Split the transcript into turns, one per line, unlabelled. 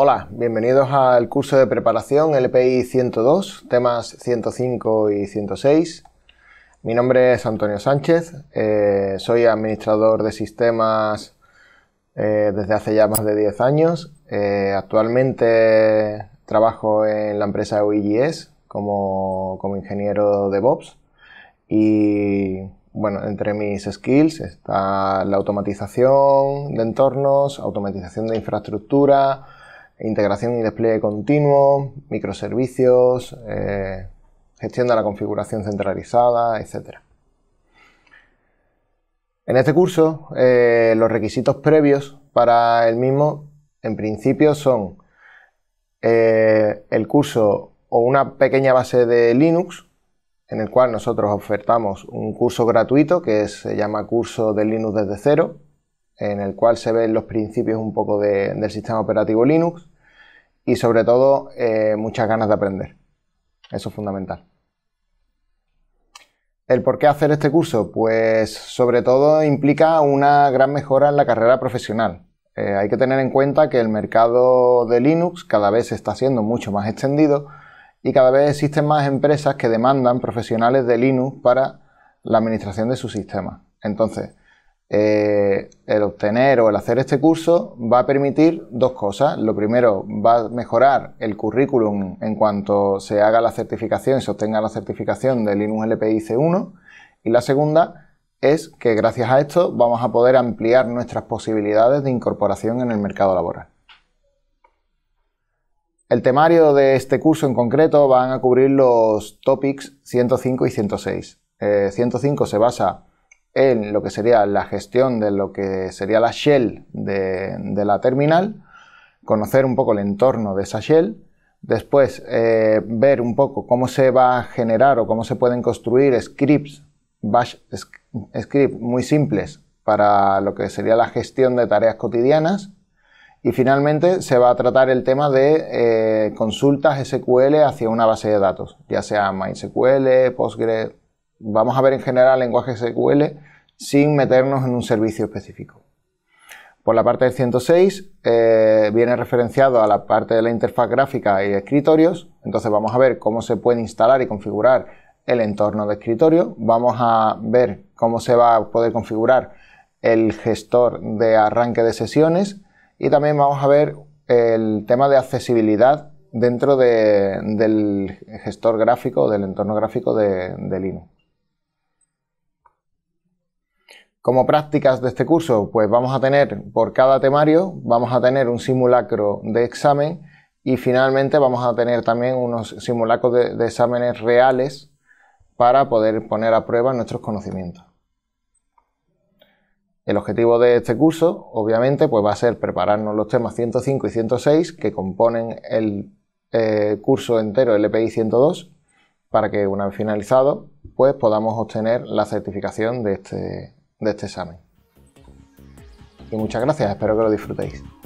Hola, bienvenidos al curso de preparación LPI 102, temas 105 y 106. Mi nombre es Antonio Sánchez, eh, soy administrador de sistemas eh, desde hace ya más de 10 años. Eh, actualmente trabajo en la empresa OIGS como, como ingeniero DevOps y bueno, entre mis skills está la automatización de entornos, automatización de infraestructura, integración y despliegue continuo, microservicios, eh, gestión de la configuración centralizada, etc. En este curso, eh, los requisitos previos para el mismo, en principio, son eh, el curso o una pequeña base de Linux, en el cual nosotros ofertamos un curso gratuito que se llama Curso de Linux desde cero, en el cual se ven los principios un poco del sistema operativo Linux y sobre todo eh, muchas ganas de aprender. Eso es fundamental. ¿El por qué hacer este curso? Pues sobre todo implica una gran mejora en la carrera profesional. Eh, hay que tener en cuenta que el mercado de Linux cada vez se está siendo mucho más extendido y cada vez existen más empresas que demandan profesionales de Linux para la administración de su sistema. Entonces, eh, el obtener o el hacer este curso va a permitir dos cosas. Lo primero, va a mejorar el currículum en cuanto se haga la certificación y se obtenga la certificación del Linux LPI C1. Y la segunda es que gracias a esto vamos a poder ampliar nuestras posibilidades de incorporación en el mercado laboral. El temario de este curso en concreto van a cubrir los topics 105 y 106. 105 eh, se basa en lo que sería la gestión de lo que sería la shell de, la terminal, conocer un poco el entorno de esa shell, después eh, ver un poco cómo se va a generar o cómo se pueden construir scripts, bash scripts muy simples para lo que sería la gestión de tareas cotidianas. Y finalmente se va a tratar el tema de eh, consultas SQL hacia una base de datos, ya sea MySQL, PostgreSQL, Vamos a ver en general lenguaje SQL sin meternos en un servicio específico. Por la parte del 106 eh, viene referenciado a la parte de la interfaz gráfica y escritorios, entonces vamos a ver cómo se puede instalar y configurar el entorno de escritorio, vamos a ver cómo se va a poder configurar el gestor de arranque de sesiones y también vamos a ver el tema de accesibilidad dentro del gestor gráfico, del entorno gráfico de Linux. Como prácticas de este curso, pues vamos a tener por cada temario, vamos a tener un simulacro de examen y finalmente vamos a tener también unos simulacros de, exámenes reales para poder poner a prueba nuestros conocimientos. El objetivo de este curso, obviamente, pues va a ser prepararnos los temas 105 y 106 que componen el eh, curso entero LPI e 102 para que una vez finalizado, pues podamos obtener la certificación de este, curso de este examen. Y muchas gracias, espero que lo disfrutéis.